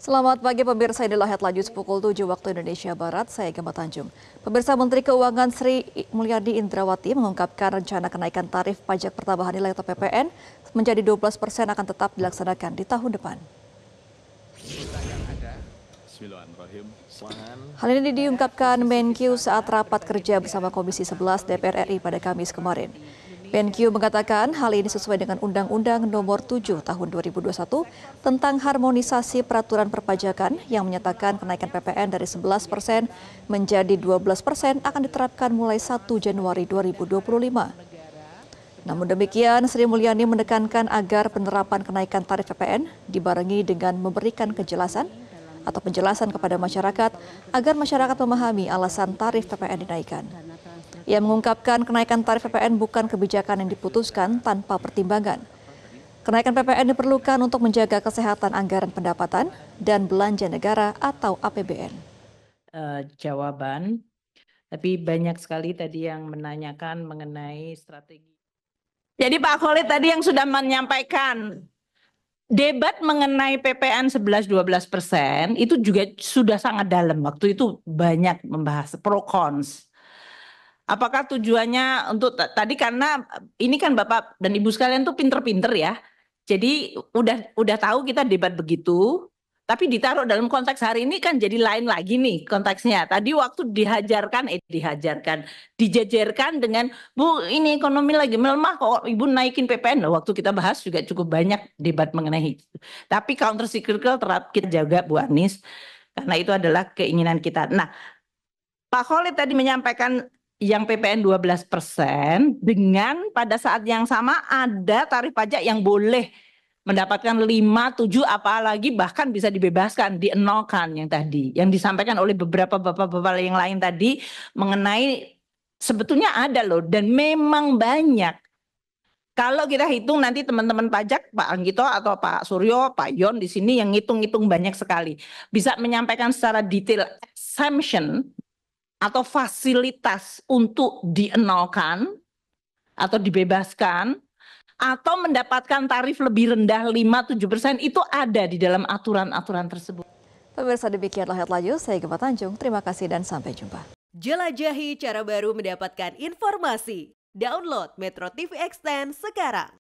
Selamat pagi pemirsa, inilah headline Lanjut pukul 7 waktu Indonesia Barat, saya Gemma Tanjung. Pemirsa Menteri Keuangan Sri Mulyadi Indrawati mengungkapkan rencana kenaikan tarif pajak pertambahan nilai atau PPN menjadi 12 persen akan tetap dilaksanakan di tahun depan. Hal ini diungkapkan Menkyu saat rapat kerja bersama Komisi 11 DPR RI pada Kamis kemarin. BenQ mengatakan hal ini sesuai dengan Undang-Undang Nomor 7 Tahun 2021 tentang harmonisasi peraturan perpajakan yang menyatakan kenaikan PPN dari 11 persen menjadi 12 persen akan diterapkan mulai 1 Januari 2025. Namun demikian, Sri Mulyani menekankan agar penerapan kenaikan tarif PPN dibarengi dengan memberikan kejelasan atau penjelasan kepada masyarakat agar masyarakat memahami alasan tarif PPN dinaikkan. Ia mengungkapkan kenaikan tarif PPN bukan kebijakan yang diputuskan tanpa pertimbangan. Kenaikan PPN diperlukan untuk menjaga kesehatan anggaran pendapatan dan belanja negara atau APBN. Uh, eh, jawaban, tapi banyak sekali tadi yang menanyakan mengenai strategi. Jadi Pak Khalid tadi yang sudah menyampaikan debat mengenai PPN 11-12 persen itu juga sudah sangat dalam. Waktu itu banyak membahas pro cons. Apakah tujuannya untuk tadi karena ini kan Bapak dan Ibu sekalian tuh pinter-pinter ya. Jadi udah udah tahu kita debat begitu, tapi ditaruh dalam konteks hari ini kan jadi lain lagi nih konteksnya. Tadi waktu dihajarkan, eh dihajarkan, dijajarkan dengan Bu ini ekonomi lagi melemah kok Ibu naikin PPN. waktu kita bahas juga cukup banyak debat mengenai itu. Tapi counter cyclical terap kita jaga Bu Anies karena itu adalah keinginan kita. Nah, Pak Khalid tadi menyampaikan yang PPN 12% dengan pada saat yang sama ada tarif pajak yang boleh mendapatkan 5, 7 apalagi bahkan bisa dibebaskan, dienolkan yang tadi. Yang disampaikan oleh beberapa bapak-bapak yang lain tadi mengenai sebetulnya ada loh dan memang banyak. Kalau kita hitung nanti teman-teman pajak Pak Anggito atau Pak Suryo, Pak Yon di sini yang ngitung-ngitung banyak sekali. Bisa menyampaikan secara detail exemption atau fasilitas untuk dienolkan atau dibebaskan atau mendapatkan tarif lebih rendah 5-7% itu ada di dalam aturan-aturan tersebut. Pemirsa demikianlah headline saya Gemma Tanjung, terima kasih dan sampai jumpa. Jelajahi cara baru mendapatkan informasi. Download Metro TV Extend sekarang.